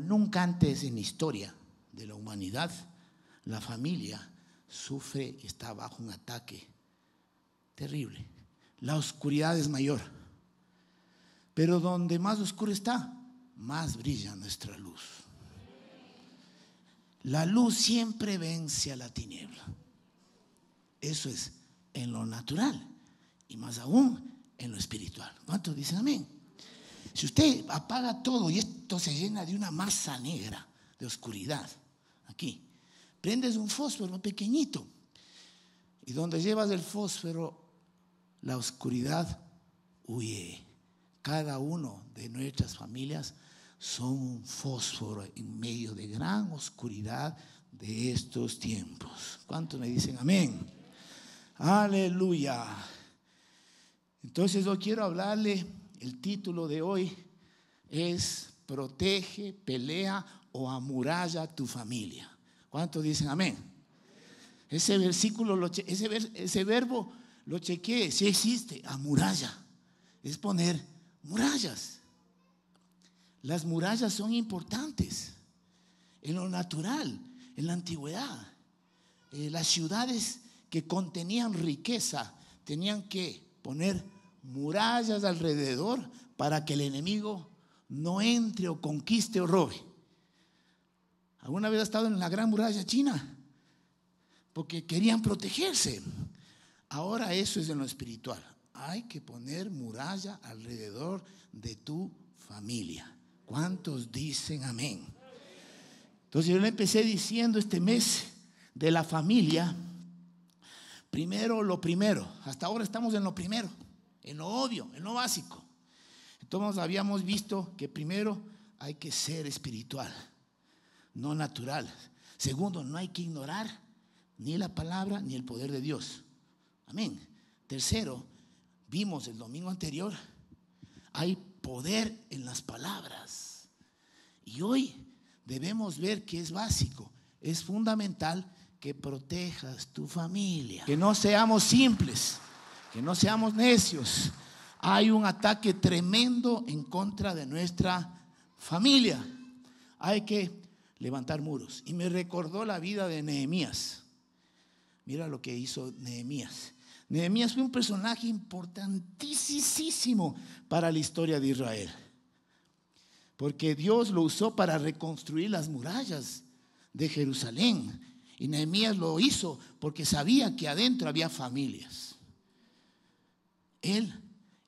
nunca antes en la historia de la humanidad, la familia sufre y está bajo un ataque terrible. La oscuridad es mayor. Pero donde más oscuro está, más brilla nuestra luz. La luz siempre vence a la tiniebla. Eso es en lo natural y más aún en lo espiritual. ¿Cuántos dicen amén? Si usted apaga todo y esto se llena de una masa negra de oscuridad, aquí, prendes un fósforo pequeñito y donde llevas el fósforo, la oscuridad huye. Cada uno de nuestras familias son un fósforo en medio de gran oscuridad de estos tiempos. ¿Cuántos me dicen amén? Aleluya. Entonces yo quiero hablarle el título de hoy es Protege, pelea o amuralla tu familia. ¿Cuántos dicen amén? Ese versículo, ese, verbo lo chequeé, sí existe, amuralla. Es poner murallas. Las murallas son importantes en lo natural, en la antigüedad. Eh, las ciudades que contenían riqueza tenían que poner murallas alrededor para que el enemigo no entre o conquiste o robe. ¿Alguna vez ha estado en la gran muralla china? Porque querían protegerse. Ahora eso es en lo espiritual. Hay que poner muralla alrededor de tu familia. ¿Cuántos dicen amén? Entonces yo le empecé diciendo este mes de la familia, primero lo primero. Hasta ahora estamos en lo primero en lo obvio, en lo básico. Entonces habíamos visto que primero hay que ser espiritual, no natural. Segundo, no hay que ignorar ni la palabra ni el poder de Dios. Amén. Tercero, vimos el domingo anterior, hay poder en las palabras. Y hoy debemos ver que es básico, es fundamental que protejas tu familia. Que no seamos simples que no seamos necios. Hay un ataque tremendo en contra de nuestra familia. Hay que levantar muros. Y me recordó la vida de Nehemías. Mira lo que hizo Nehemías. Nehemías fue un personaje importantísimo para la historia de Israel. Porque Dios lo usó para reconstruir las murallas de Jerusalén. Y Nehemías lo hizo porque sabía que adentro había familias. Él,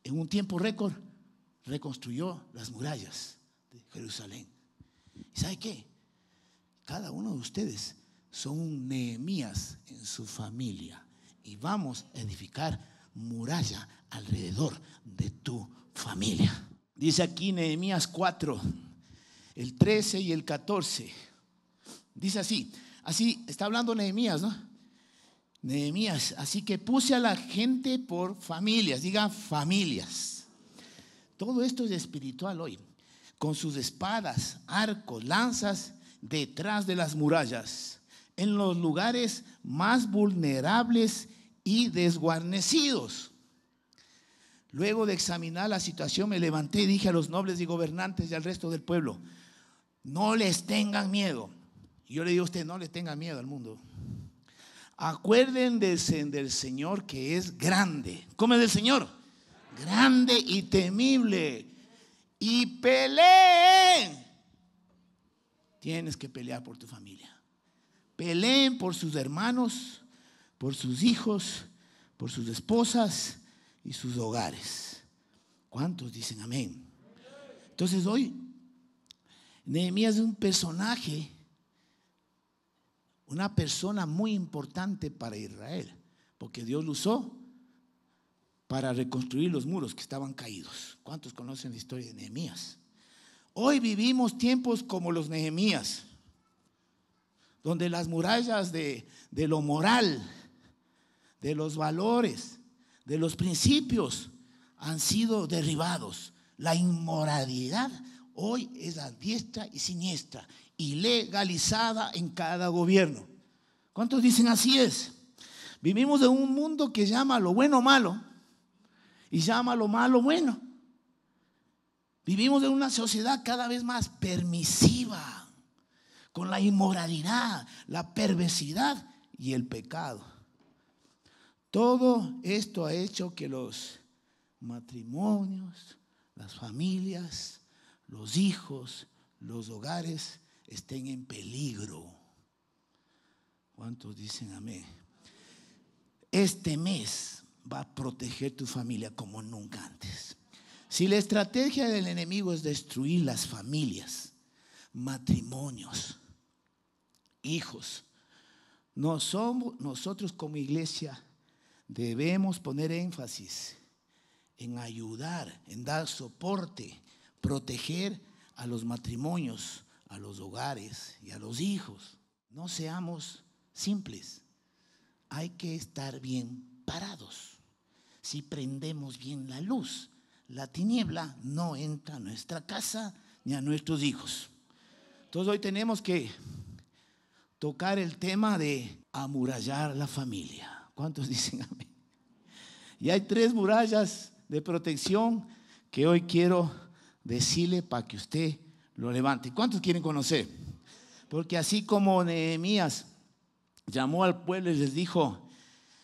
en un tiempo récord, reconstruyó las murallas de Jerusalén. ¿Y sabe qué? Cada uno de ustedes son un Nehemías en su familia y vamos a edificar muralla alrededor de tu familia. Dice aquí Nehemías 4, el 13 y el 14. Dice así, así está hablando Nehemías, ¿no? Nehemías. Así que puse a la gente por familias, diga familias. Todo esto es espiritual hoy, con sus espadas, arcos, lanzas detrás de las murallas, en los lugares más vulnerables y desguarnecidos. Luego de examinar la situación me levanté y dije a los nobles y gobernantes y al resto del pueblo, no les tengan miedo. yo le digo a usted, no le tengan miedo al mundo. Acuérdense del Señor que es grande. ¿Cómo es el Señor? Grande y temible. Y peleen. Tienes que pelear por tu familia. Peleen por sus hermanos, por sus hijos, por sus esposas y sus hogares. ¿Cuántos dicen amén? Entonces hoy, Nehemías es un personaje una persona muy importante para Israel, porque Dios lo usó para reconstruir los muros que estaban caídos. ¿Cuántos conocen la historia de Nehemías? Hoy vivimos tiempos como los Nehemías, donde las murallas de, lo moral, de los valores, de los principios han sido derribados. La inmoralidad hoy es a diestra y siniestra y legalizada en cada gobierno. ¿Cuántos dicen así es? Vivimos en un mundo que llama lo bueno malo y llama lo malo bueno. Vivimos en una sociedad cada vez más permisiva, con la inmoralidad, la perversidad y el pecado. Todo esto ha hecho que los matrimonios, las familias, los hijos, los hogares estén en peligro. ¿Cuántos dicen amén? Este mes va a proteger tu familia como nunca antes. Si la estrategia del enemigo es destruir las familias, matrimonios, hijos, no somos, nosotros como iglesia debemos poner énfasis en ayudar, en dar soporte, proteger a los matrimonios, a los hogares y a los hijos. No seamos simples. Hay que estar bien parados. Si prendemos bien la luz, la tiniebla no entra a nuestra casa ni a nuestros hijos. Entonces hoy tenemos que tocar el tema de amurallar la familia. ¿Cuántos dicen amén? Y hay tres murallas de protección que hoy quiero decirle para que usted lo levante. ¿Cuántos quieren conocer? Porque así como Nehemías llamó al pueblo y les dijo,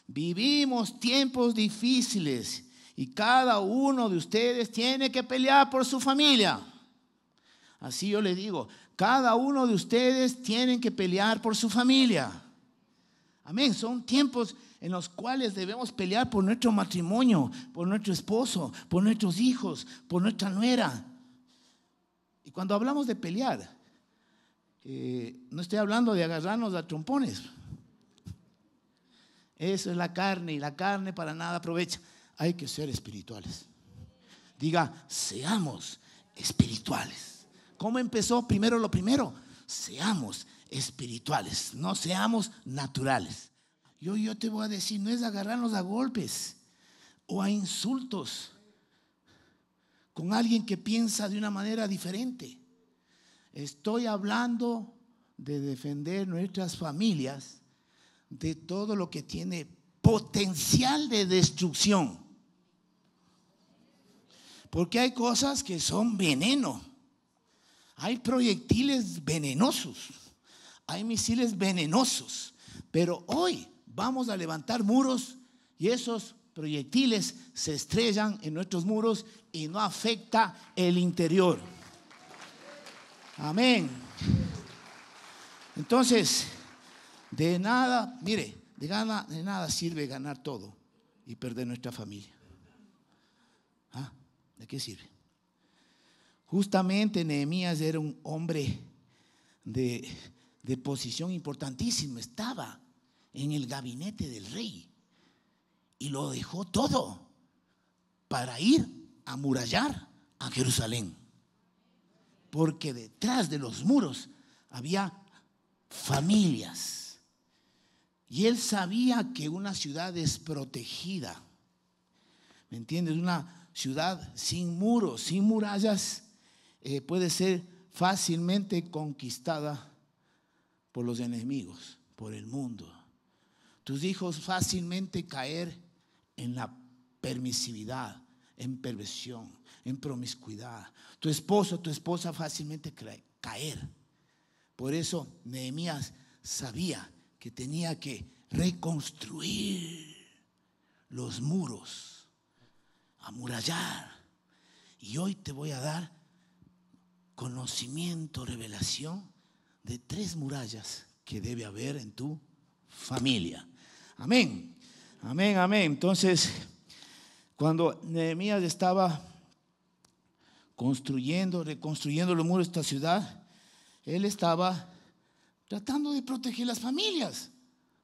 vivimos tiempos difíciles y cada uno de ustedes tiene que pelear por su familia. Así yo le digo, cada uno de ustedes tiene que pelear por su familia. Amén, son tiempos en los cuales debemos pelear por nuestro matrimonio, por nuestro esposo, por nuestros hijos, por nuestra nuera, y cuando hablamos de pelear, eh, no estoy hablando de agarrarnos a trompones. Eso es la carne y la carne para nada aprovecha. Hay que ser espirituales. Diga, seamos espirituales. ¿Cómo empezó? Primero lo primero, seamos espirituales, no seamos naturales. Yo, yo te voy a decir, no es agarrarnos a golpes o a insultos con alguien que piensa de una manera diferente. Estoy hablando de defender nuestras familias de todo lo que tiene potencial de destrucción. Porque hay cosas que son veneno. Hay proyectiles venenosos. Hay misiles venenosos. Pero hoy vamos a levantar muros y esos proyectiles se estrellan en nuestros muros y no afecta el interior. Amén. Entonces, de nada, mire, de, de nada sirve ganar todo y perder nuestra familia. Ah, ¿De qué sirve? Justamente Nehemías era un hombre de, de posición importantísima, estaba en el gabinete del rey y lo dejó todo para ir a murallar a Jerusalén. Porque detrás de los muros había familias. Y él sabía que una ciudad es protegida, ¿me entiendes? Una ciudad sin muros, sin murallas, eh, puede ser fácilmente conquistada por los enemigos, por el mundo. Tus hijos fácilmente caer en la permisividad, en perversión, en promiscuidad. Tu esposo, tu esposa fácilmente caer. Por eso Nehemías sabía que tenía que reconstruir los muros, amurallar. Y hoy te voy a dar conocimiento, revelación de tres murallas que debe haber en tu familia. Amén. Amén, amén. Entonces, cuando Nehemías estaba construyendo, reconstruyendo los muros de esta ciudad, él estaba tratando de proteger las familias,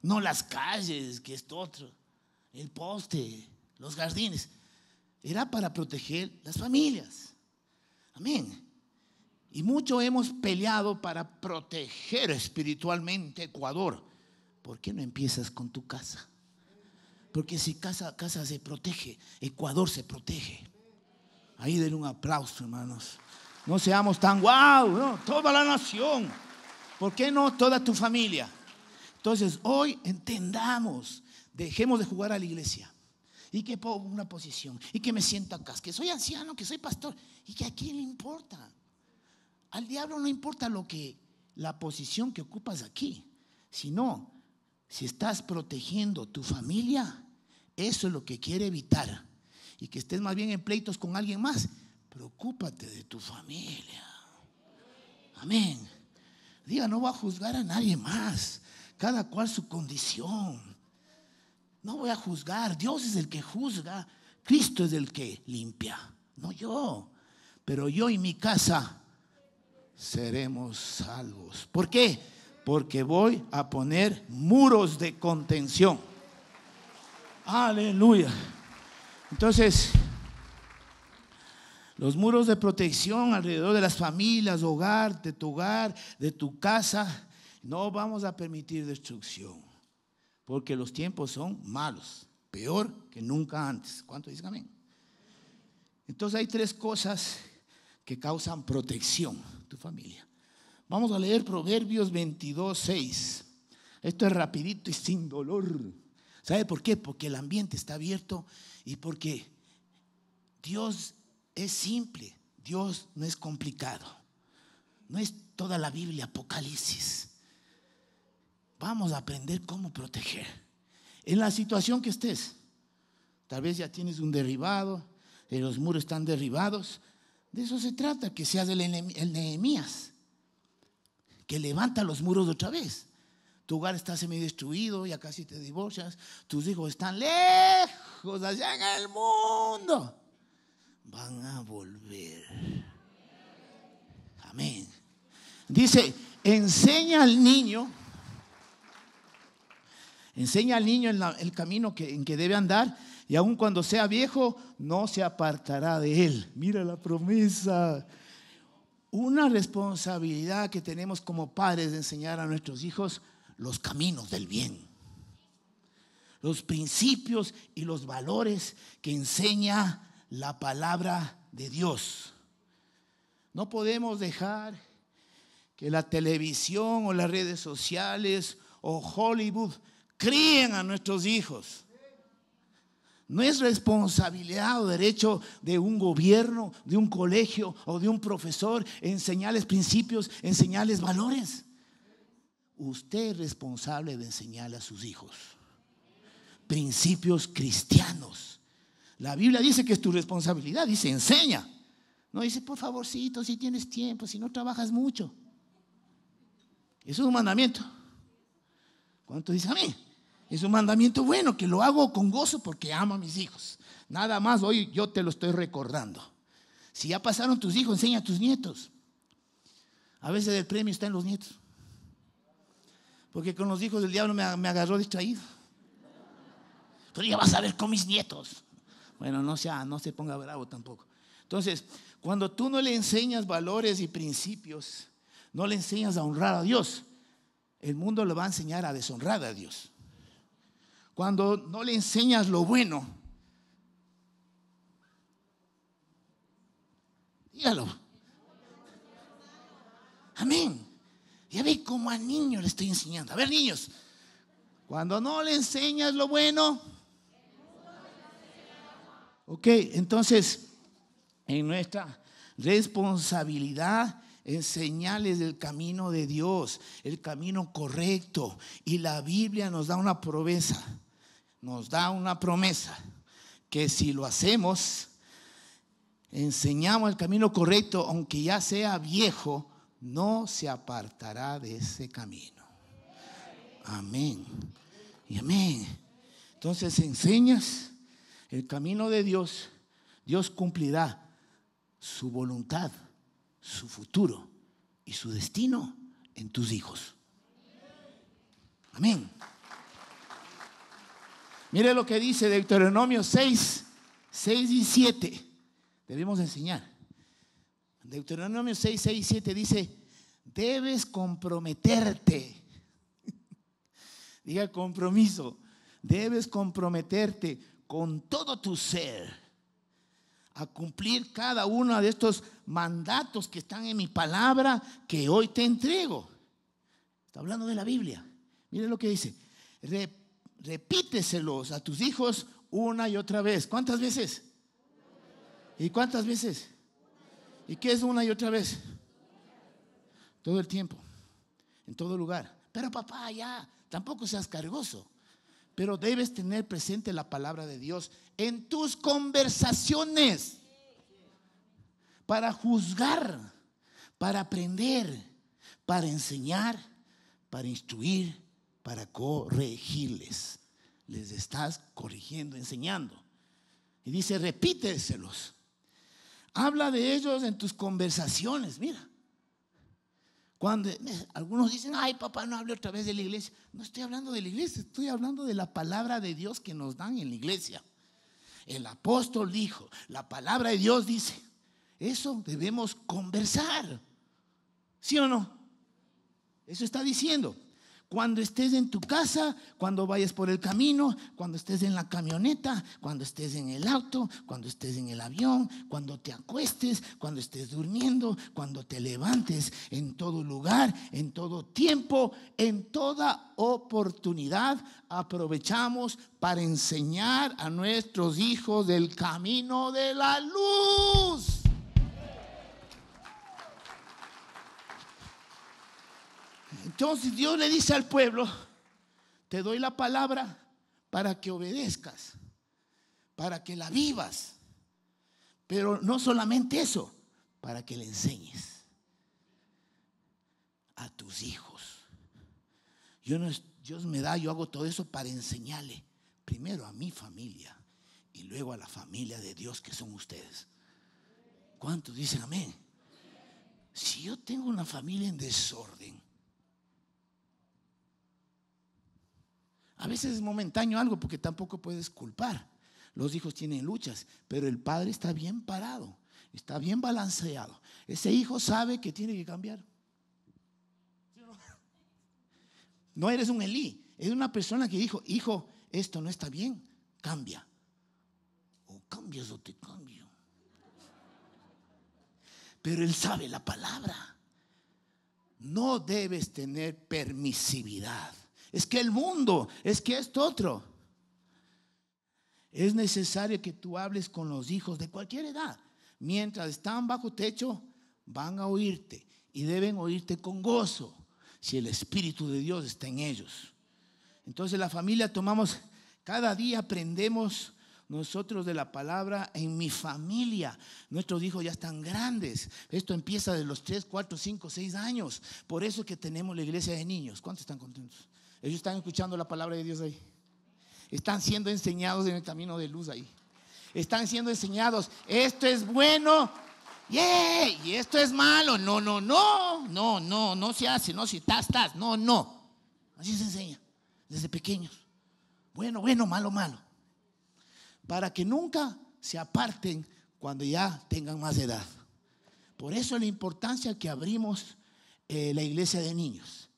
no las calles, que esto otro, el poste, los jardines. Era para proteger las familias. Amén. Y mucho hemos peleado para proteger espiritualmente Ecuador. ¿Por qué no empiezas con tu casa? Porque si casa, casa se protege, Ecuador se protege. Ahí den un aplauso, hermanos. No seamos tan guau, wow, toda la nación. ¿Por qué no toda tu familia? Entonces, hoy entendamos, dejemos de jugar a la iglesia. Y que pongo una posición, y que me siento acá, que soy anciano, que soy pastor, y que a quién le importa. Al diablo no importa lo que la posición que ocupas aquí, sino si estás protegiendo tu familia, eso es lo que quiere evitar. Y que estés más bien en pleitos con alguien más. Preocúpate de tu familia. Amén. Diga, no va a juzgar a nadie más. Cada cual su condición. No voy a juzgar. Dios es el que juzga. Cristo es el que limpia. No yo. Pero yo y mi casa seremos salvos. ¿Por qué? Porque voy a poner muros de contención. Aleluya. Entonces, los muros de protección alrededor de las familias, hogar, de tu hogar, de tu casa, no vamos a permitir destrucción, porque los tiempos son malos, peor que nunca antes. ¿Cuánto dicen amén? Entonces hay tres cosas que causan protección tu familia. Vamos a leer Proverbios 22, 6. Esto es rapidito y sin dolor. ¿Sabe por qué? Porque el ambiente está abierto y porque Dios es simple, Dios no es complicado. No es toda la Biblia Apocalipsis. Vamos a aprender cómo proteger. En la situación que estés, tal vez ya tienes un derribado, los muros están derribados. De eso se trata, que seas el, Nehemías, que levanta los muros otra vez. Tu hogar está semidestruido, ya casi te divorcias. Tus hijos están lejos, allá en el mundo. Van a volver. Amén. Dice, enseña al niño. Enseña al niño el, el camino que, en que debe andar y aun cuando sea viejo no se apartará de él. Mira la promesa. Una responsabilidad que tenemos como padres de enseñar a nuestros hijos los caminos del bien, los principios y los valores que enseña la palabra de Dios. No podemos dejar que la televisión o las redes sociales o Hollywood críen a nuestros hijos. No es responsabilidad o derecho de un gobierno, de un colegio o de un profesor enseñarles principios, enseñarles valores usted es responsable de enseñarle a sus hijos principios cristianos. La Biblia dice que es tu responsabilidad, dice, enseña. No dice, por favorcito, si tienes tiempo, si no trabajas mucho. Eso es un mandamiento. ¿Cuánto dice a mí? Es un mandamiento bueno que lo hago con gozo porque amo a mis hijos. Nada más hoy yo te lo estoy recordando. Si ya pasaron tus hijos, enseña a tus nietos. A veces el premio está en los nietos. Porque con los hijos del diablo me, agarró distraído. Pero ya vas a ver con mis nietos. Bueno, no, sea, no se ponga bravo tampoco. Entonces, cuando tú no le enseñas valores y principios, no le enseñas a honrar a Dios, el mundo le va a enseñar a deshonrar a Dios. Cuando no le enseñas lo bueno, dígalo. Amén. Ya ve cómo a niños le estoy enseñando. A ver, niños, cuando no le enseñas lo bueno. Ok, entonces, en nuestra responsabilidad enseñarles el camino de Dios, el camino correcto. Y la Biblia nos da una promesa, nos da una promesa que si lo hacemos, enseñamos el camino correcto, aunque ya sea viejo, no se apartará de ese camino. Amén. Y amén. Entonces enseñas el camino de Dios. Dios cumplirá su voluntad, su futuro y su destino en tus hijos. Amén. Mire lo que dice Deuteronomio 6, 6 y 7. Debemos enseñar. Deuteronomio 6, 6, 7 dice, debes comprometerte. Diga compromiso. Debes comprometerte con todo tu ser a cumplir cada uno de estos mandatos que están en mi palabra que hoy te entrego. Está hablando de la Biblia. Mire lo que dice. repíteselos a tus hijos una y otra vez. ¿Cuántas veces? ¿Y cuántas veces? ¿Y qué es una y otra vez? Todo el tiempo, en todo lugar. Pero papá, ya, tampoco seas cargoso. Pero debes tener presente la palabra de Dios en tus conversaciones para juzgar, para aprender, para enseñar, para instruir, para corregirles. Les estás corrigiendo, enseñando. Y dice, repíteselos Habla de ellos en tus conversaciones, mira. Cuando algunos dicen, ay papá, no hable otra vez de la iglesia. No estoy hablando de la iglesia, estoy hablando de la palabra de Dios que nos dan en la iglesia. El apóstol dijo, la palabra de Dios dice, eso debemos conversar. ¿Sí o no? Eso está diciendo. Cuando estés en tu casa, cuando vayas por el camino, cuando estés en la camioneta, cuando estés en el auto, cuando estés en el avión, cuando te acuestes, cuando estés durmiendo, cuando te levantes, en todo lugar, en todo tiempo, en toda oportunidad, aprovechamos para enseñar a nuestros hijos del camino de la luz. Entonces Dios le dice al pueblo, te doy la palabra para que obedezcas, para que la vivas, pero no solamente eso, para que le enseñes a tus hijos. Yo no, Dios me da, yo hago todo eso para enseñarle primero a mi familia y luego a la familia de Dios que son ustedes. ¿Cuántos dicen amén? Si yo tengo una familia en desorden, A veces es momentáneo algo porque tampoco puedes culpar. Los hijos tienen luchas, pero el padre está bien parado, está bien balanceado. Ese hijo sabe que tiene que cambiar. No eres un Elí, Es una persona que dijo, hijo, esto no está bien, cambia. O cambias o te cambio. Pero él sabe la palabra. No debes tener permisividad es que el mundo, es que esto otro. Es necesario que tú hables con los hijos de cualquier edad. Mientras están bajo techo, van a oírte y deben oírte con gozo si el Espíritu de Dios está en ellos. Entonces la familia tomamos, cada día aprendemos nosotros de la palabra en mi familia. Nuestros hijos ya están grandes. Esto empieza de los 3, 4, 5, 6 años. Por eso que tenemos la iglesia de niños. ¿Cuántos están contentos? Ellos están escuchando la palabra de Dios ahí. Están siendo enseñados en el camino de luz ahí. Están siendo enseñados, esto es bueno, y esto es malo. No, no, no, no, no, no se hace, no, si estás, estás, no, no. Así se enseña, desde pequeños. Bueno, bueno, malo, malo. Para que nunca se aparten cuando ya tengan más edad. Por eso la importancia que abrimos eh, la iglesia de niños.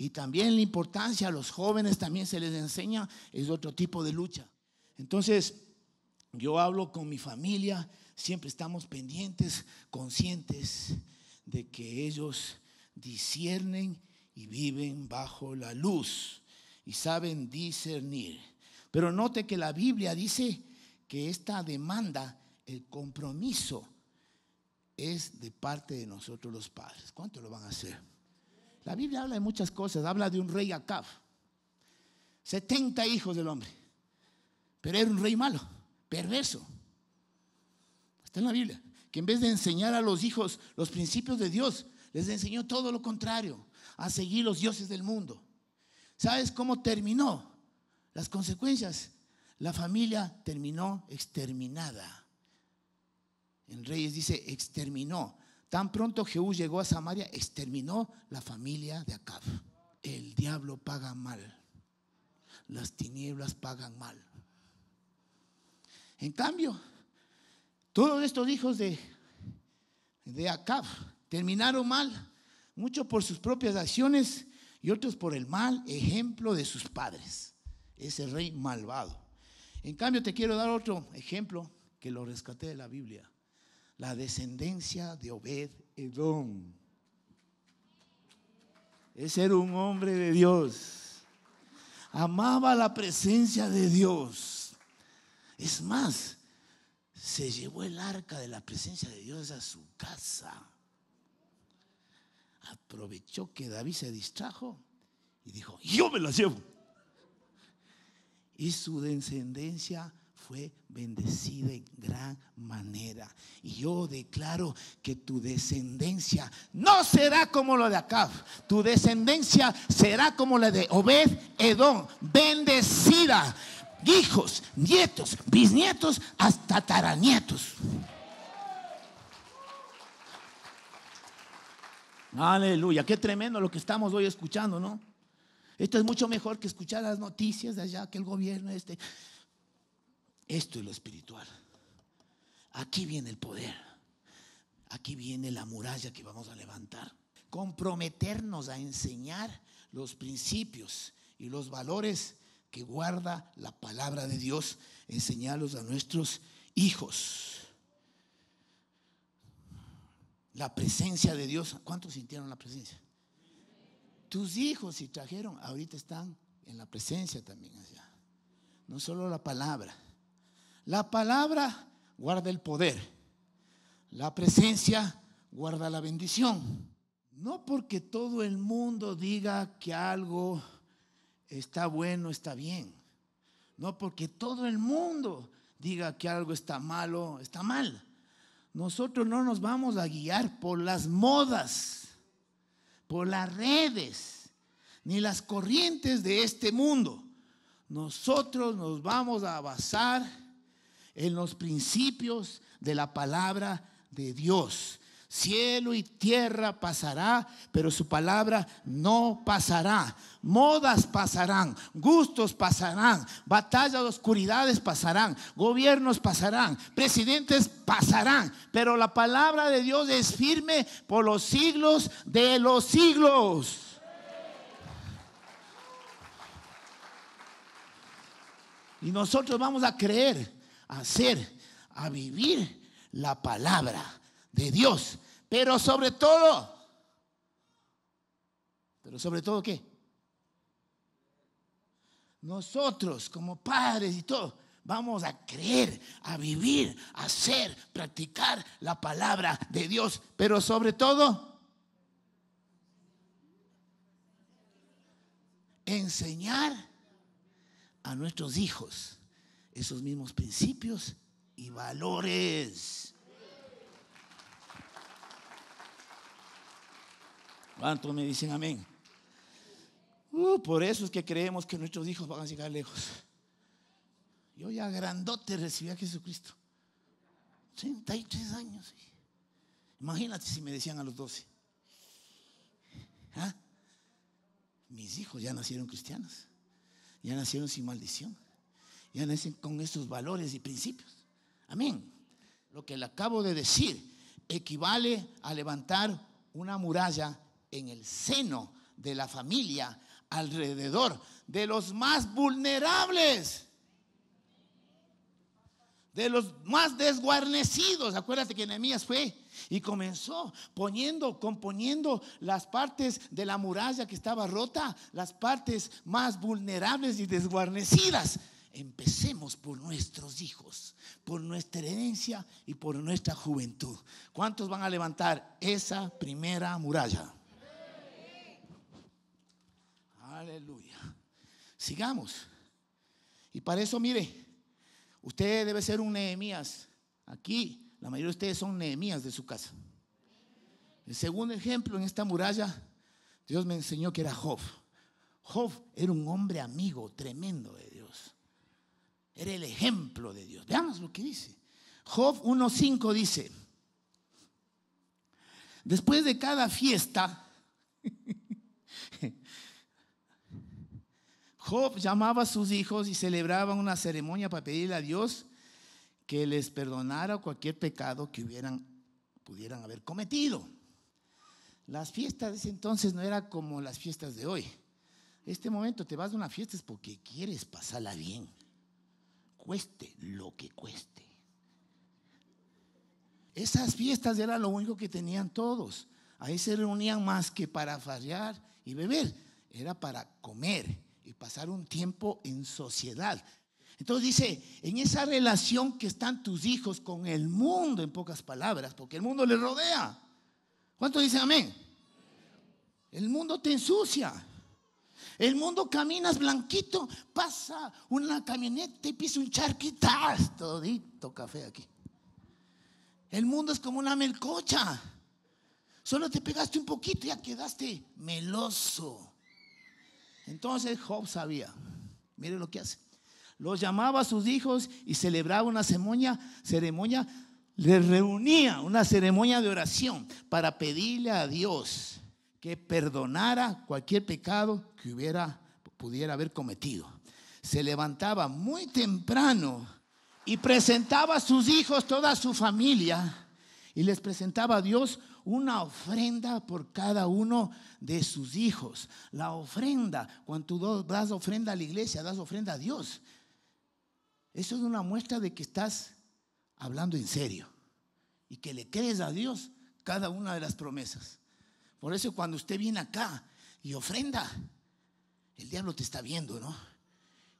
Y también la importancia a los jóvenes también se les enseña, es otro tipo de lucha. Entonces, yo hablo con mi familia, siempre estamos pendientes, conscientes de que ellos disciernen y viven bajo la luz y saben discernir. Pero note que la Biblia dice que esta demanda, el compromiso, es de parte de nosotros los padres. ¿Cuánto lo van a hacer? La Biblia habla de muchas cosas, habla de un rey Acab, 70 hijos del hombre, pero era un rey malo, perverso. Está en la Biblia, que en vez de enseñar a los hijos los principios de Dios, les enseñó todo lo contrario, a seguir los dioses del mundo. ¿Sabes cómo terminó? Las consecuencias. La familia terminó exterminada. En Reyes dice exterminó. Tan pronto Jehú llegó a Samaria, exterminó la familia de Acab. El diablo paga mal. Las tinieblas pagan mal. En cambio, todos estos hijos de, de Acab terminaron mal, muchos por sus propias acciones y otros por el mal ejemplo de sus padres, ese rey malvado. En cambio, te quiero dar otro ejemplo que lo rescaté de la Biblia la descendencia de Obed Edom. Ese era un hombre de Dios. Amaba la presencia de Dios. Es más, se llevó el arca de la presencia de Dios a su casa. Aprovechó que David se distrajo y dijo, yo me la llevo. Y su descendencia fue bendecida en gran manera. Y yo declaro que tu descendencia no será como la de Acaf, Tu descendencia será como la de Obed Edom, bendecida. Hijos, nietos, bisnietos, hasta taranietos. Aleluya, qué tremendo lo que estamos hoy escuchando, ¿no? Esto es mucho mejor que escuchar las noticias de allá, que el gobierno este. Esto es lo espiritual. Aquí viene el poder. Aquí viene la muralla que vamos a levantar. Comprometernos a enseñar los principios y los valores que guarda la palabra de Dios, enseñarlos a nuestros hijos. La presencia de Dios. ¿Cuántos sintieron la presencia? Tus hijos, si trajeron, ahorita están en la presencia también allá. No solo la palabra la palabra guarda el poder. La presencia guarda la bendición. No porque todo el mundo diga que algo está bueno, está bien. No porque todo el mundo diga que algo está malo, está mal. Nosotros no nos vamos a guiar por las modas, por las redes, ni las corrientes de este mundo. Nosotros nos vamos a basar en los principios de la palabra de Dios. Cielo y tierra pasará, pero su palabra no pasará. Modas pasarán, gustos pasarán, batallas de oscuridades pasarán, gobiernos pasarán, presidentes pasarán, pero la palabra de Dios es firme por los siglos de los siglos. Y nosotros vamos a creer hacer, a vivir la palabra de Dios. Pero sobre todo, pero sobre todo qué? Nosotros como padres y todo, vamos a creer, a vivir, a hacer, practicar la palabra de Dios. Pero sobre todo, enseñar a nuestros hijos esos mismos principios y valores. ¿Cuántos me dicen amén? Uh, por eso es que creemos que nuestros hijos van a llegar lejos. Yo ya grandote recibí a Jesucristo. 33 años. Imagínate si me decían a los 12. ¿Ah? Mis hijos ya nacieron cristianos. Ya nacieron sin maldición ya nacen con esos valores y principios. Amén. Lo que le acabo de decir equivale a levantar una muralla en el seno de la familia alrededor de los más vulnerables, de los más desguarnecidos. Acuérdate que Nehemías fue y comenzó poniendo, componiendo las partes de la muralla que estaba rota, las partes más vulnerables y desguarnecidas. Empecemos por nuestros hijos, por nuestra herencia y por nuestra juventud. ¿Cuántos van a levantar esa primera muralla? Aleluya. Sigamos. Y para eso, mire, usted debe ser un Nehemías. Aquí, la mayoría de ustedes son Nehemías de su casa. El segundo ejemplo en esta muralla, Dios me enseñó que era Job. Job era un hombre amigo, tremendo. Era el ejemplo de Dios. Veamos lo que dice. Job 1.5 dice, después de cada fiesta, Job llamaba a sus hijos y celebraba una ceremonia para pedirle a Dios que les perdonara cualquier pecado que hubieran, pudieran haber cometido. Las fiestas de ese entonces no eran como las fiestas de hoy. Este momento te vas a una fiesta es porque quieres pasarla bien cueste lo que cueste. Esas fiestas era lo único que tenían todos. Ahí se reunían más que para fallar y beber, era para comer y pasar un tiempo en sociedad. Entonces dice, en esa relación que están tus hijos con el mundo, en pocas palabras, porque el mundo les rodea. ¿Cuánto dice amén? El mundo te ensucia. El mundo caminas blanquito, pasa una camioneta y pisa un charquita, todito café aquí. El mundo es como una melcocha. Solo te pegaste un poquito y ya quedaste meloso. Entonces Job sabía. Mire lo que hace. Los llamaba a sus hijos y celebraba una ceremonia, ceremonia, les reunía una ceremonia de oración para pedirle a Dios que perdonara cualquier pecado que hubiera, pudiera haber cometido. Se levantaba muy temprano y presentaba a sus hijos, toda su familia, y les presentaba a Dios una ofrenda por cada uno de sus hijos. La ofrenda, cuando tú das ofrenda a la iglesia, das ofrenda a Dios. Eso es una muestra de que estás hablando en serio y que le crees a Dios cada una de las promesas. Por eso cuando usted viene acá y ofrenda, el diablo te está viendo, ¿no?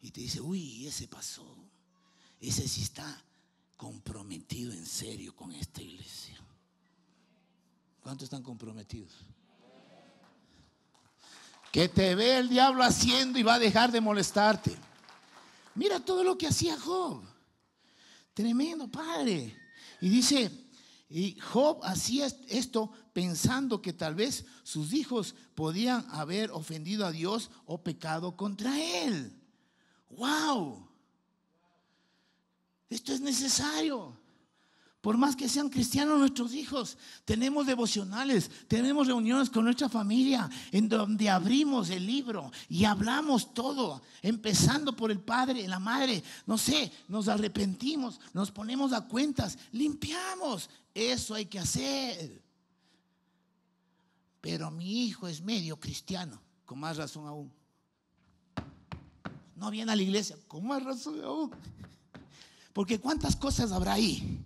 Y te dice, uy, ese pasó. Ese sí está comprometido en serio con esta iglesia. ¿Cuántos están comprometidos? Que te ve el diablo haciendo y va a dejar de molestarte. Mira todo lo que hacía Job. Tremendo, padre. Y dice, y Job hacía esto pensando que tal vez sus hijos podían haber ofendido a Dios o pecado contra él. ¡Wow! Esto es necesario. Por más que sean cristianos nuestros hijos, tenemos devocionales, tenemos reuniones con nuestra familia en donde abrimos el libro y hablamos todo, empezando por el padre, la madre, no sé, nos arrepentimos, nos ponemos a cuentas, limpiamos. Eso hay que hacer. Pero mi hijo es medio cristiano, con más razón aún. No viene a la iglesia, con más razón aún. Porque cuántas cosas habrá ahí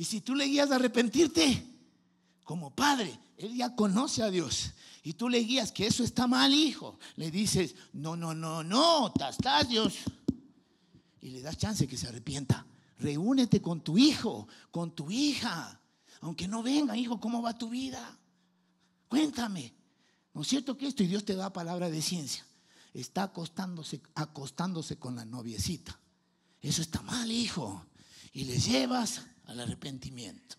y si tú le guías a arrepentirte, como padre, él ya conoce a Dios. Y tú le guías que eso está mal, hijo. Le dices, no, no, no, no, estás Dios. Y le das chance que se arrepienta. Reúnete con tu hijo, con tu hija. Aunque no venga, hijo, ¿cómo va tu vida? Cuéntame. ¿No es cierto que esto? Y Dios te da palabra de ciencia. Está acostándose, acostándose con la noviecita. Eso está mal, hijo. Y le llevas al arrepentimiento.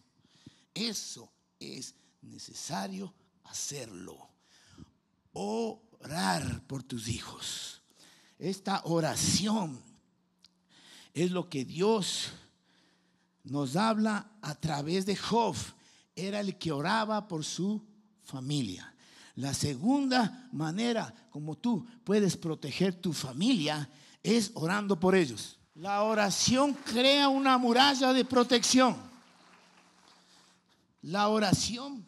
Eso es necesario hacerlo. Orar por tus hijos. Esta oración es lo que Dios nos habla a través de Job. Era el que oraba por su familia. La segunda manera como tú puedes proteger tu familia es orando por ellos. La oración crea una muralla de protección. La oración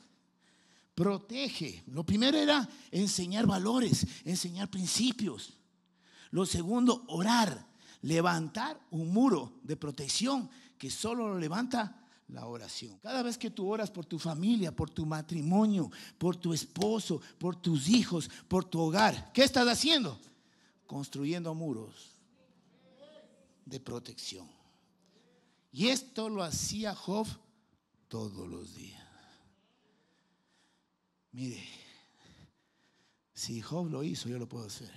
protege. Lo primero era enseñar valores, enseñar principios. Lo segundo, orar, levantar un muro de protección que solo lo levanta la oración. Cada vez que tú oras por tu familia, por tu matrimonio, por tu esposo, por tus hijos, por tu hogar, ¿qué estás haciendo? Construyendo muros de protección. Y esto lo hacía Job todos los días. Mire, si Job lo hizo, yo lo puedo hacer.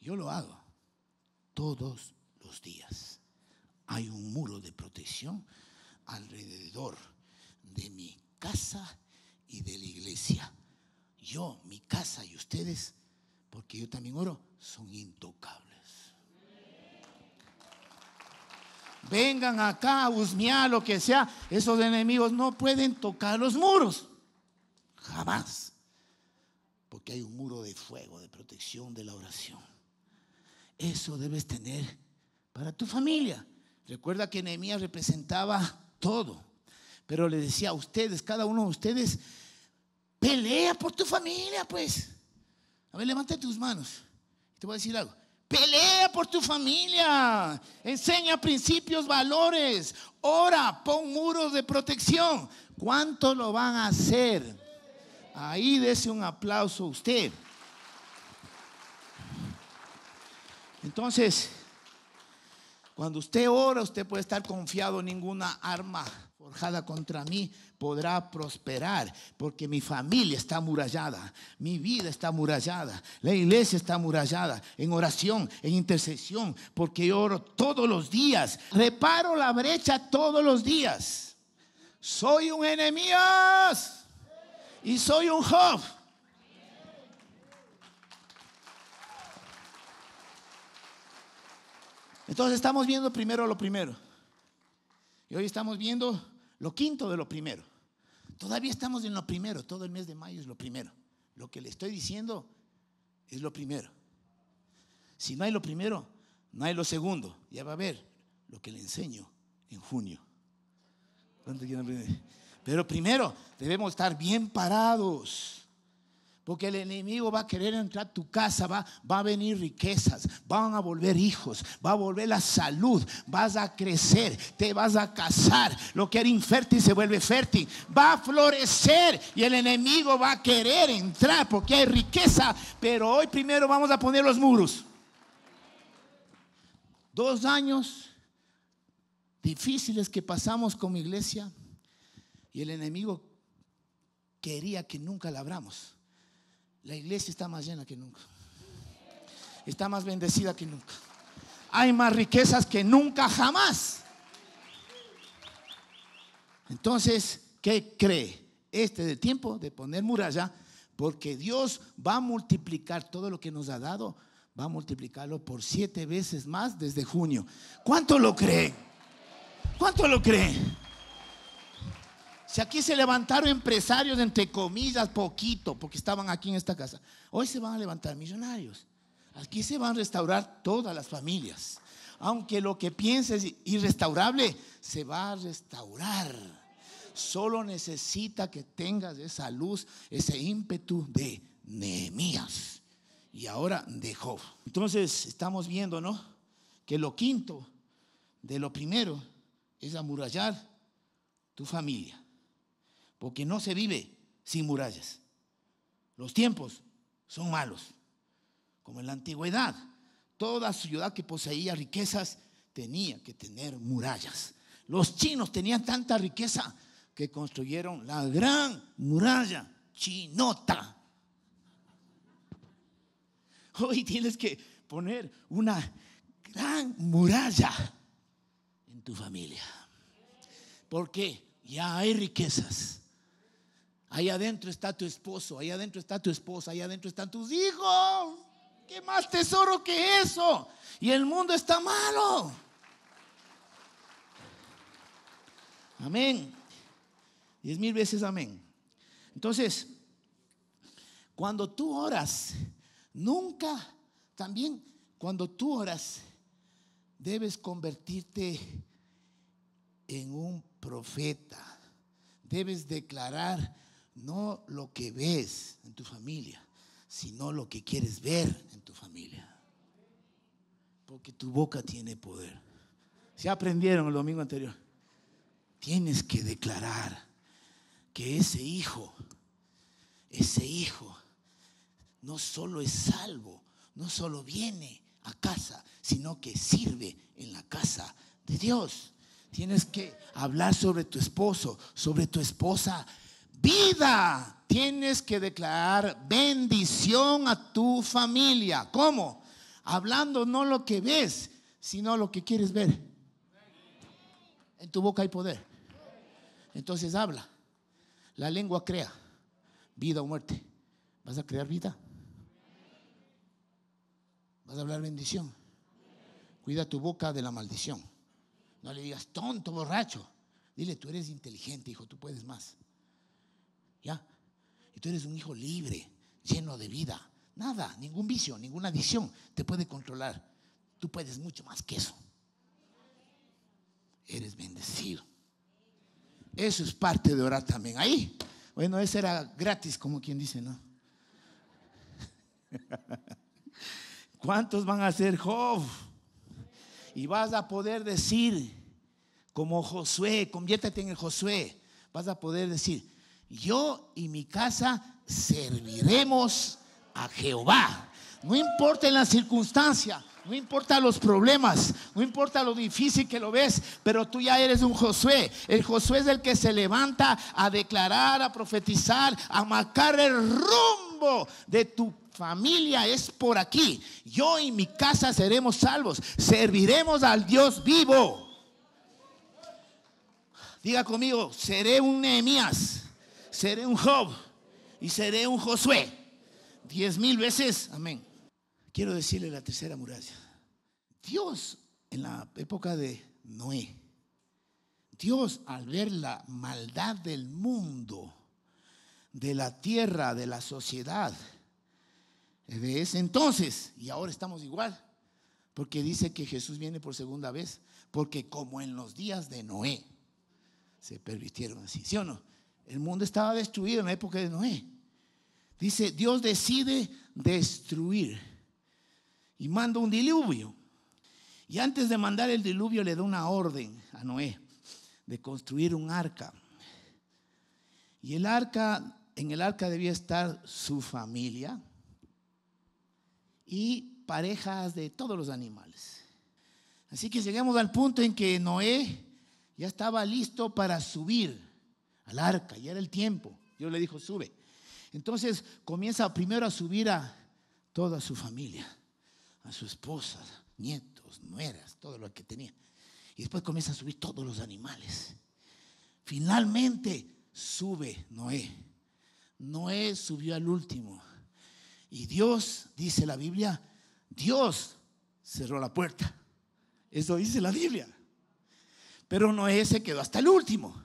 Yo lo hago todos los días. Hay un muro de protección alrededor de mi casa y de la iglesia. Yo, mi casa y ustedes, porque yo también oro, son intocables. vengan acá, husmear, lo que sea. Esos enemigos no pueden tocar los muros. Jamás. Porque hay un muro de fuego, de protección de la oración. Eso debes tener para tu familia. Recuerda que Nehemías representaba todo. Pero le decía a ustedes, cada uno de ustedes, pelea por tu familia, pues. A ver, levanta tus manos. Te voy a decir algo. Pelea por tu familia. Enseña principios, valores. Ora, pon muros de protección. ¿Cuánto lo van a hacer? Ahí dese un aplauso a usted. Entonces, cuando usted ora, usted puede estar confiado, en ninguna arma forjada contra mí podrá prosperar, porque mi familia está amurallada, mi vida está amurallada, la iglesia está amurallada en oración, en intercesión, porque yo oro todos los días, reparo la brecha todos los días. Soy un enemigo y soy un joven Entonces estamos viendo primero lo primero. Y hoy estamos viendo lo quinto de lo primero. Todavía estamos en lo primero. Todo el mes de mayo es lo primero. Lo que le estoy diciendo es lo primero. Si no hay lo primero, no hay lo segundo. Ya va a ver lo que le enseño en junio. Pero primero, debemos estar bien parados. Porque el enemigo va a querer entrar a tu casa, va, va a venir riquezas, van a volver hijos, va a volver la salud, vas a crecer, te vas a casar. Lo que era infértil se vuelve fértil, va a florecer y el enemigo va a querer entrar porque hay riqueza. Pero hoy primero vamos a poner los muros. Dos años difíciles que pasamos como iglesia y el enemigo quería que nunca la abramos. La iglesia está más llena que nunca. Está más bendecida que nunca. Hay más riquezas que nunca jamás. Entonces, ¿qué cree? Este es el tiempo de poner muralla, porque Dios va a multiplicar todo lo que nos ha dado, va a multiplicarlo por siete veces más desde junio. ¿Cuánto lo cree? ¿Cuánto lo cree? Si aquí se levantaron empresarios, entre comillas, poquito, porque estaban aquí en esta casa, hoy se van a levantar millonarios. Aquí se van a restaurar todas las familias. Aunque lo que pienses irrestaurable, se va a restaurar. Solo necesita que tengas esa luz, ese ímpetu de Nehemías y ahora de Job. Entonces estamos viendo, ¿no? Que lo quinto de lo primero es amurallar tu familia porque no se vive sin murallas. Los tiempos son malos, como en la antigüedad. Toda ciudad que poseía riquezas tenía que tener murallas. Los chinos tenían tanta riqueza que construyeron la gran muralla chinota. Hoy tienes que poner una gran muralla en tu familia. Porque ya hay riquezas Ahí adentro está tu esposo, ahí adentro está tu esposa, ahí adentro están tus hijos. ¿Qué más tesoro que eso? Y el mundo está malo. Amén. Diez mil veces amén. Entonces, cuando tú oras, nunca, también cuando tú oras, debes convertirte en un profeta. Debes declarar no lo que ves en tu familia, sino lo que quieres ver en tu familia. Porque tu boca tiene poder. Se aprendieron el domingo anterior. Tienes que declarar que ese hijo, ese hijo, no solo es salvo, no solo viene a casa, sino que sirve en la casa de Dios. Tienes que hablar sobre tu esposo, sobre tu esposa, vida. Tienes que declarar bendición a tu familia. ¿Cómo? Hablando no lo que ves, sino lo que quieres ver. En tu boca hay poder. Entonces habla. La lengua crea vida o muerte. ¿Vas a crear vida? Vas a hablar bendición. Cuida tu boca de la maldición. No le digas tonto, borracho. Dile, tú eres inteligente, hijo, tú puedes más. Y tú eres un hijo libre, lleno de vida. Nada, ningún vicio, ninguna adicción te puede controlar. Tú puedes mucho más que eso. Eres bendecido. Eso es parte de orar también. Ahí, bueno, eso era gratis, como quien dice, ¿no? ¿Cuántos van a ser Job? Y vas a poder decir, como Josué, conviértete en el Josué, vas a poder decir, yo y mi casa serviremos a Jehová. No importa en la circunstancia, no importa los problemas, no importa lo difícil que lo ves, pero tú ya eres un Josué. El Josué es el que se levanta a declarar, a profetizar, a marcar el rumbo de tu familia es por aquí. Yo y mi casa seremos salvos. Serviremos al Dios vivo. Diga conmigo, seré un Nehemías seré un Job y seré un Josué. Diez mil veces, amén. Quiero decirle la tercera muralla. Dios, en la época de Noé, Dios al ver la maldad del mundo, de la tierra, de la sociedad, de ese entonces, y ahora estamos igual, porque dice que Jesús viene por segunda vez, porque como en los días de Noé, se permitieron así, ¿sí o no? El mundo estaba destruido en la época de Noé. Dice, Dios decide destruir y manda un diluvio. Y antes de mandar el diluvio le da una orden a Noé de construir un arca. Y el arca, en el arca debía estar su familia y parejas de todos los animales. Así que llegamos al punto en que Noé ya estaba listo para subir al arca, ya era el tiempo. Dios le dijo, sube. Entonces comienza primero a subir a toda su familia, a su esposa, nietos, nueras, todo lo que tenía. Y después comienza a subir todos los animales. Finalmente sube Noé. Noé subió al último. Y Dios, dice la Biblia, Dios cerró la puerta. Eso dice la Biblia. Pero Noé se quedó hasta el último.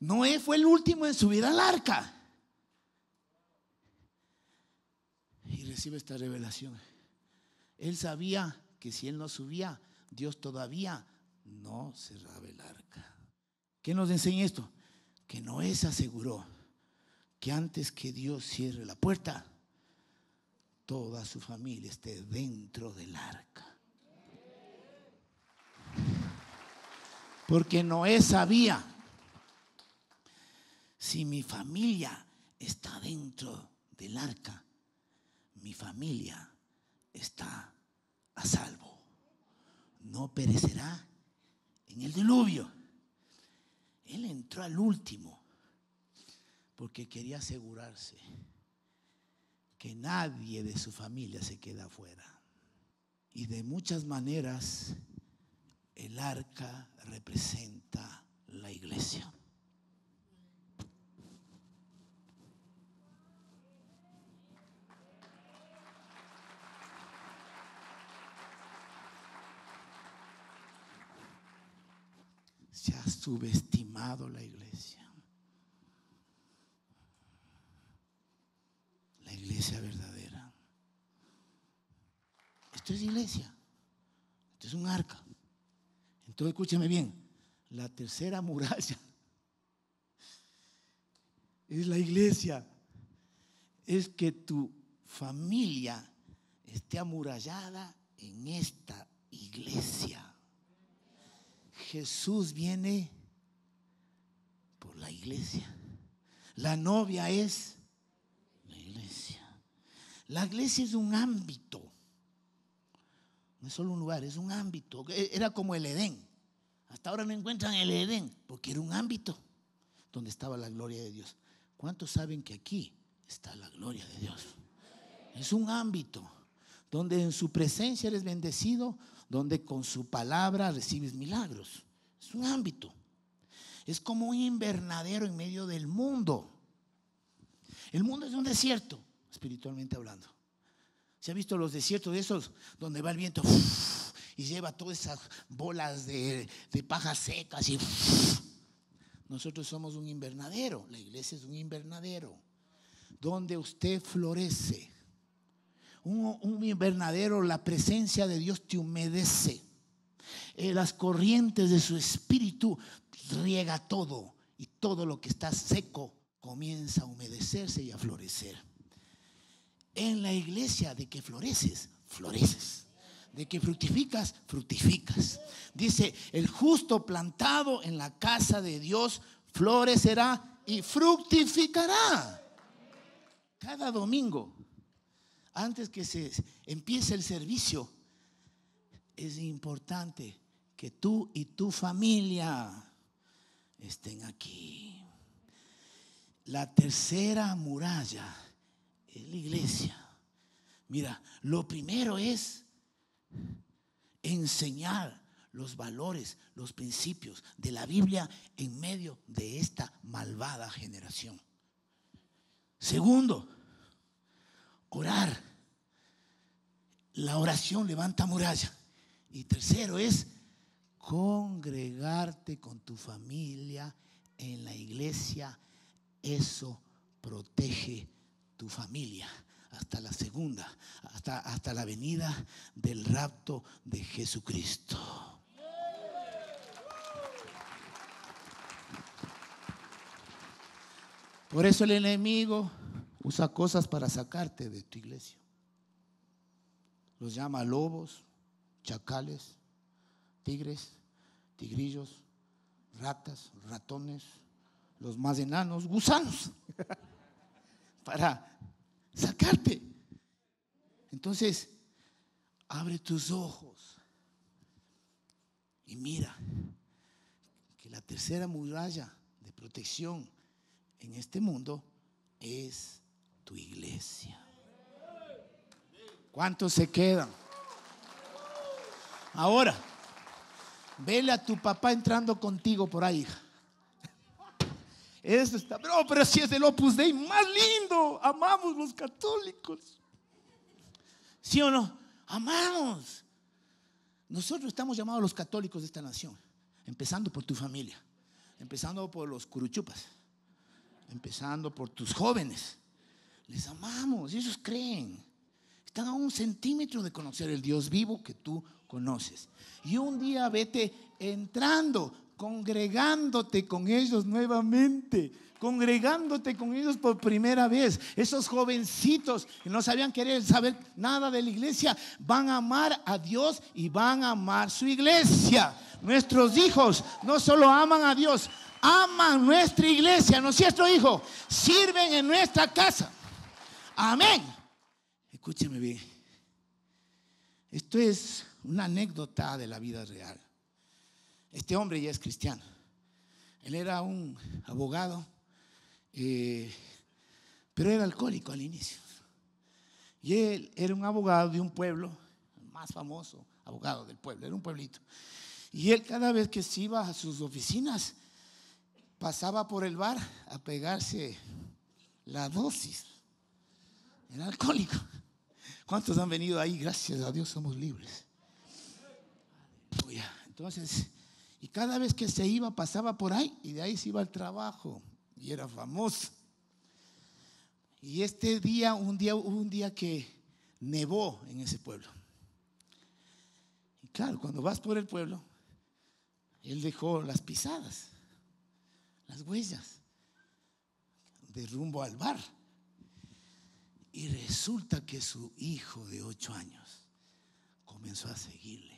Noé fue el último en subir al arca. Y recibe esta revelación. Él sabía que si él no subía, Dios todavía no cerraba el arca. ¿Qué nos enseña esto? Que Noé se aseguró que antes que Dios cierre la puerta, toda su familia esté dentro del arca. Porque Noé sabía si mi familia está dentro del arca, mi familia está a salvo. No perecerá en el diluvio. Él entró al último porque quería asegurarse que nadie de su familia se queda afuera. Y de muchas maneras el arca representa la iglesia. se ha subestimado la iglesia. La iglesia verdadera. Esto es iglesia. Esto es un arca. Entonces escúcheme bien. La tercera muralla es la iglesia. Es que tu familia esté amurallada en esta iglesia. Jesús viene por la iglesia. La novia es la iglesia. La iglesia es un ámbito. No es solo un lugar, es un ámbito. E, era como el Edén. Hasta ahora no encuentran el Edén, porque era un ámbito donde estaba la gloria de Dios. ¿Cuántos saben que aquí está la gloria de Dios? Es un ámbito donde en su presencia eres bendecido, donde con su palabra recibes milagros. Es un ámbito. Es como un invernadero en medio del mundo. El mundo es un desierto, espiritualmente hablando. ¿Se ha visto los desiertos de esos donde va el viento y lleva todas esas bolas de, paja pajas secas? Y Nosotros somos un invernadero, la iglesia es un invernadero, donde usted florece, un, invernadero, la presencia de Dios te humedece. Eh, las corrientes de su espíritu riega todo y todo lo que está seco comienza a humedecerse y a florecer. En la iglesia de que floreces, floreces. De que fructificas, fructificas. Dice, el justo plantado en la casa de Dios florecerá y fructificará. Cada domingo antes que se empiece el servicio, es importante que tú y tu familia estén aquí. La tercera muralla es la iglesia. Mira, lo primero es enseñar los valores, los principios de la Biblia en medio de esta malvada generación. Segundo, orar. La oración levanta muralla. Y tercero es congregarte con tu familia en la iglesia. Eso protege tu familia hasta la segunda, hasta, hasta la venida del rapto de Jesucristo. Por eso el enemigo usa cosas para sacarte de tu iglesia. Los llama lobos, chacales, tigres, tigrillos, ratas, ratones, los más enanos, gusanos, para sacarte. Entonces, abre tus ojos y mira que la tercera muralla de protección en este mundo es tu iglesia. ¿Cuántos se quedan? Ahora, vele a tu papá entrando contigo por ahí, hija. Eso está, pero, pero si es del Opus Dei, más lindo. Amamos los católicos. ¿Sí o no? Amamos. Nosotros estamos llamados los católicos de esta nación, empezando por tu familia, empezando por los curuchupas, empezando por tus jóvenes, les amamos ellos creen. Están a un centímetro de conocer el Dios vivo que tú conoces. Y un día vete entrando, congregándote con ellos nuevamente, congregándote con ellos por primera vez. Esos jovencitos que no sabían querer saber nada de la iglesia, van a amar a Dios y van a amar su iglesia. Nuestros hijos no solo aman a Dios, aman nuestra iglesia, no es cierto, hijo? Sirven en nuestra casa. Amén. Escúcheme bien. Esto es una anécdota de la vida real. Este hombre ya es cristiano. Él era un abogado, eh, pero era alcohólico al inicio. Y él era un abogado de un pueblo, el más famoso abogado del pueblo, era un pueblito. Y él cada vez que se iba a sus oficinas, pasaba por el bar a pegarse la dosis. El alcohólico. ¿Cuántos han venido ahí? Gracias a Dios somos libres. Entonces, y cada vez que se iba, pasaba por ahí y de ahí se iba al trabajo y era famoso. Y este día, un día, un día que nevó en ese pueblo. Y claro, cuando vas por el pueblo, él dejó las pisadas, las huellas, de rumbo al bar. Y resulta que su hijo de ocho años comenzó a seguirle.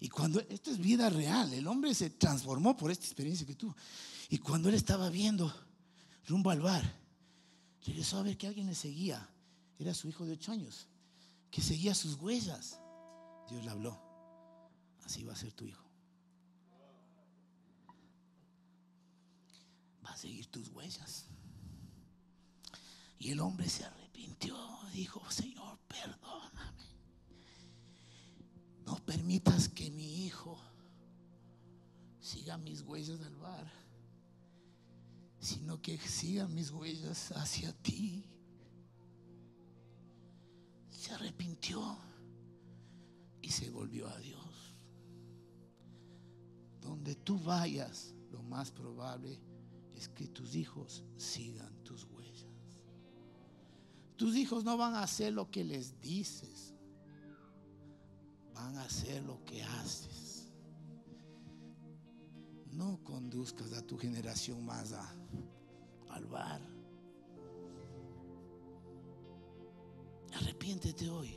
Y cuando, esto es vida real, el hombre se transformó por esta experiencia que tuvo. Y cuando él estaba viendo rumbo al bar, regresó a ver que alguien le seguía. Era su hijo de ocho años, que seguía sus huellas. Dios le habló, así va a ser tu hijo. Va a seguir tus huellas. Y el hombre se arrepintió, dijo, Señor, perdóname. No permitas que mi hijo siga mis huellas del bar, sino que siga mis huellas hacia ti. Se arrepintió y se volvió a Dios. Donde tú vayas, lo más probable es que tus hijos sigan tus hijos no van a hacer lo que les dices, van a hacer lo que haces. No conduzcas a tu generación más a, al bar. Arrepiéntete hoy.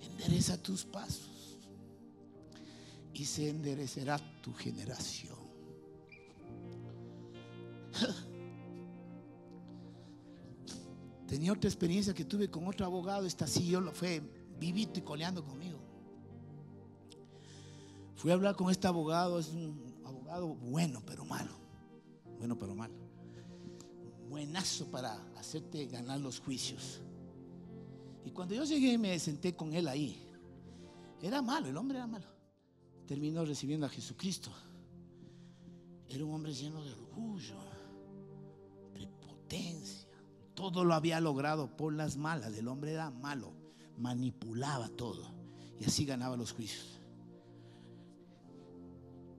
Endereza tus pasos y se enderecerá tu generación. Tenía otra experiencia que tuve con otro abogado, esta sí yo lo fue vivito y coleando conmigo. Fui a hablar con este abogado, es un abogado bueno pero malo, bueno pero malo, buenazo para hacerte ganar los juicios. Y cuando yo llegué me senté con él ahí, era malo, el hombre era malo. Terminó recibiendo a Jesucristo. Era un hombre lleno de orgullo, de potencia todo lo había logrado por las malas. El hombre era malo, manipulaba todo. Y así ganaba los juicios.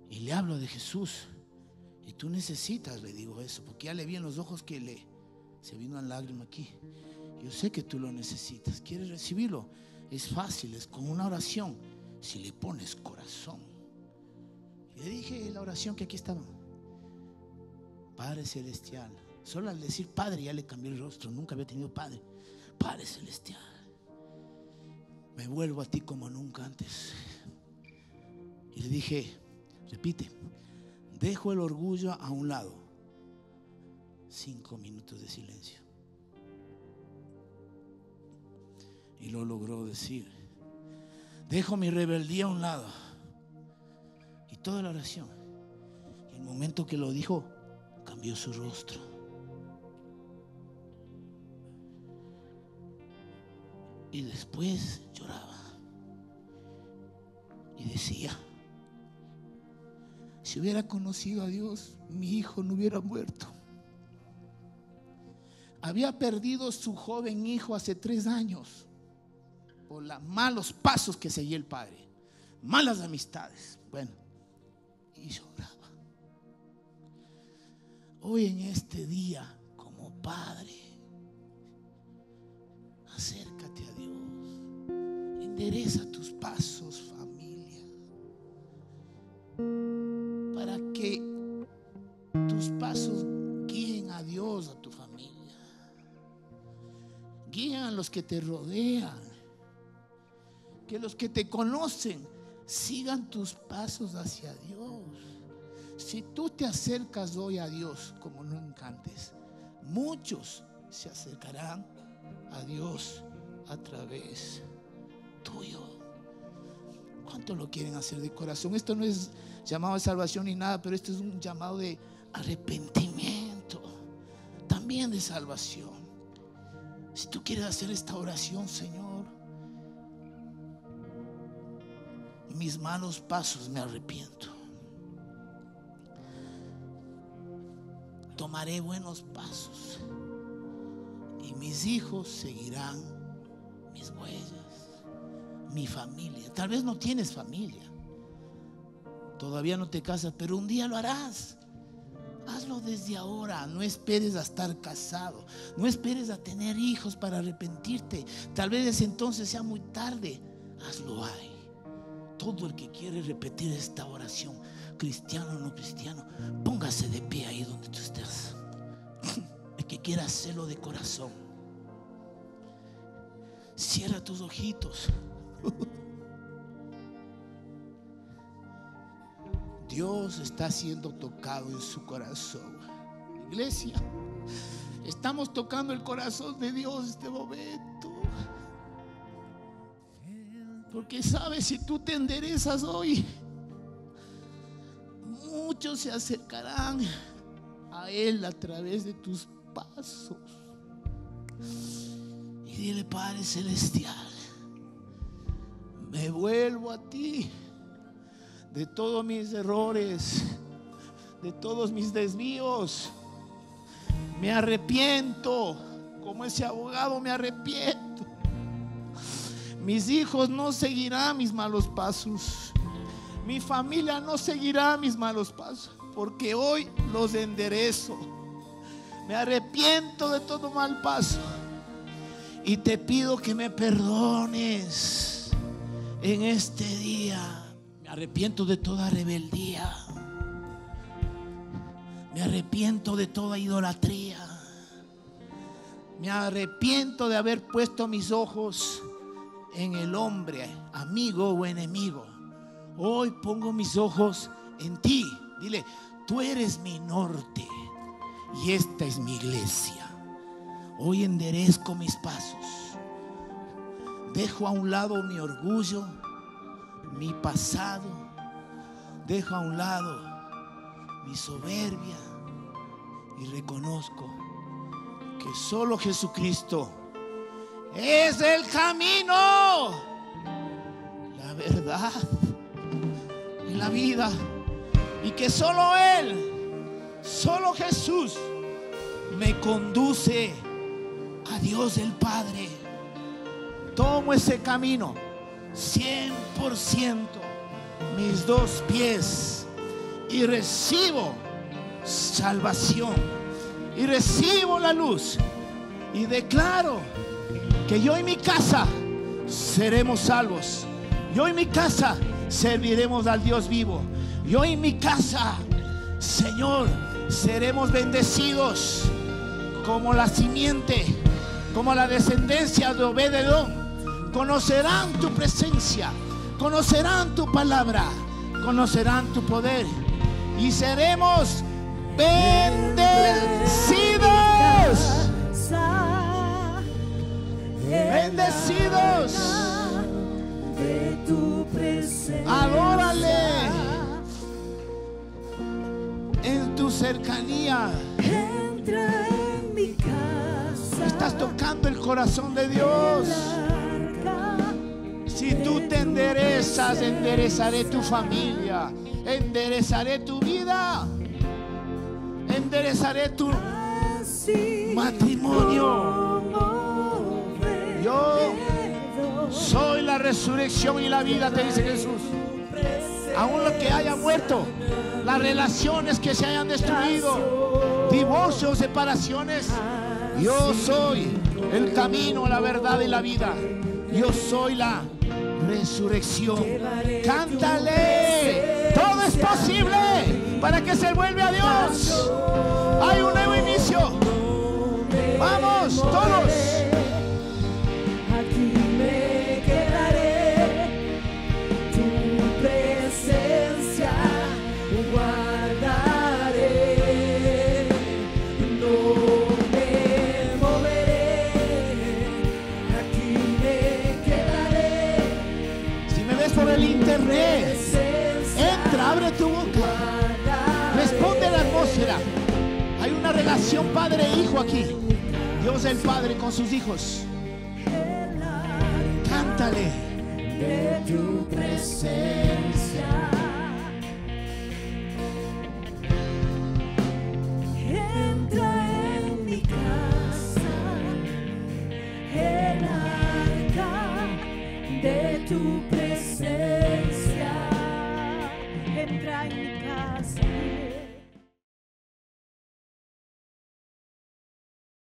Y le hablo de Jesús. Y tú necesitas, le digo eso, porque ya le vi en los ojos que le se vino una lágrima aquí. Yo sé que tú lo necesitas. ¿Quieres recibirlo? Es fácil, es con una oración. Si le pones corazón. Le dije la oración que aquí estaba. Padre Celestial Solo al decir Padre ya le cambió el rostro, nunca había tenido Padre. Padre Celestial, me vuelvo a ti como nunca antes. Y le dije, repite, dejo el orgullo a un lado. Cinco minutos de silencio. Y lo logró decir. Dejo mi rebeldía a un lado. Y toda la oración. Y el momento que lo dijo, cambió su rostro. Y después lloraba. Y decía, si hubiera conocido a Dios, mi hijo no hubiera muerto. Había perdido su joven hijo hace tres años por los malos pasos que seguía el padre, malas amistades. Bueno, y lloraba. Hoy en este día, como padre, Acércate a Dios. Endereza tus pasos, familia. Para que tus pasos guíen a Dios, a tu familia. Guíen a los que te rodean. Que los que te conocen sigan tus pasos hacia Dios. Si tú te acercas hoy a Dios como nunca encantes, muchos se acercarán a Dios a través tuyo. ¿Cuánto lo quieren hacer de corazón? Esto no es llamado de salvación ni nada, pero esto es un llamado de arrepentimiento, también de salvación. Si tú quieres hacer esta oración, Señor, mis malos pasos me arrepiento. Tomaré buenos pasos y mis hijos seguirán mis huellas, mi familia. Tal vez no tienes familia, todavía no te casas, pero un día lo harás. Hazlo desde ahora, no esperes a estar casado, no esperes a tener hijos para arrepentirte. Tal vez ese entonces sea muy tarde, hazlo ahí. Todo el que quiere repetir esta oración, cristiano o no cristiano, póngase de pie ahí donde tú estás. Quiera hacerlo de corazón. Cierra tus ojitos. Dios está siendo tocado en su corazón. Iglesia, estamos tocando el corazón de Dios en este momento. Porque sabes, si tú te enderezas hoy, muchos se acercarán a Él a través de tus pasos. Y dile, Padre Celestial, me vuelvo a ti de todos mis errores, de todos mis desvíos. Me arrepiento, como ese abogado me arrepiento. Mis hijos no seguirán mis malos pasos. Mi familia no seguirá mis malos pasos, porque hoy los enderezo. Me arrepiento de todo mal paso. Y te pido que me perdones en este día. Me arrepiento de toda rebeldía. Me arrepiento de toda idolatría. Me arrepiento de haber puesto mis ojos en el hombre, amigo o enemigo. Hoy pongo mis ojos en ti. Dile, tú eres mi norte. Y esta es mi iglesia. Hoy enderezco mis pasos. Dejo a un lado mi orgullo, mi pasado. Dejo a un lado mi soberbia y reconozco que solo Jesucristo es el camino, la verdad y la vida. Y que solo Él Solo Jesús me conduce a Dios el Padre. Tomo ese camino 100% mis dos pies y recibo salvación y recibo la luz y declaro que yo y mi casa seremos salvos. Yo y mi casa serviremos al Dios vivo. Yo y mi casa, Señor, seremos bendecidos como la simiente, como la descendencia de Obededón. Conocerán tu presencia, conocerán tu palabra, conocerán tu poder y seremos bendecidos. Bendecidos. De tu presencia. Adórale cercanía. Entra en mi casa. Estás tocando el corazón de Dios. Si tú te enderezas, enderezaré tu familia, enderezaré tu vida, enderezaré tu matrimonio. Yo soy la resurrección y la vida, te dice Jesús. Aún lo que haya muerto, las relaciones que se hayan destruido, divorcios, separaciones. Yo soy el camino, la verdad y la vida. Yo soy la resurrección. Cántale. Todo es posible para que se vuelva a Dios. Hay un nuevo inicio. Vamos, todos. un padre-hijo e aquí. Dios el Padre con sus hijos. Cántale. De tu presencia. Entra en mi casa, el arca de tu presencia.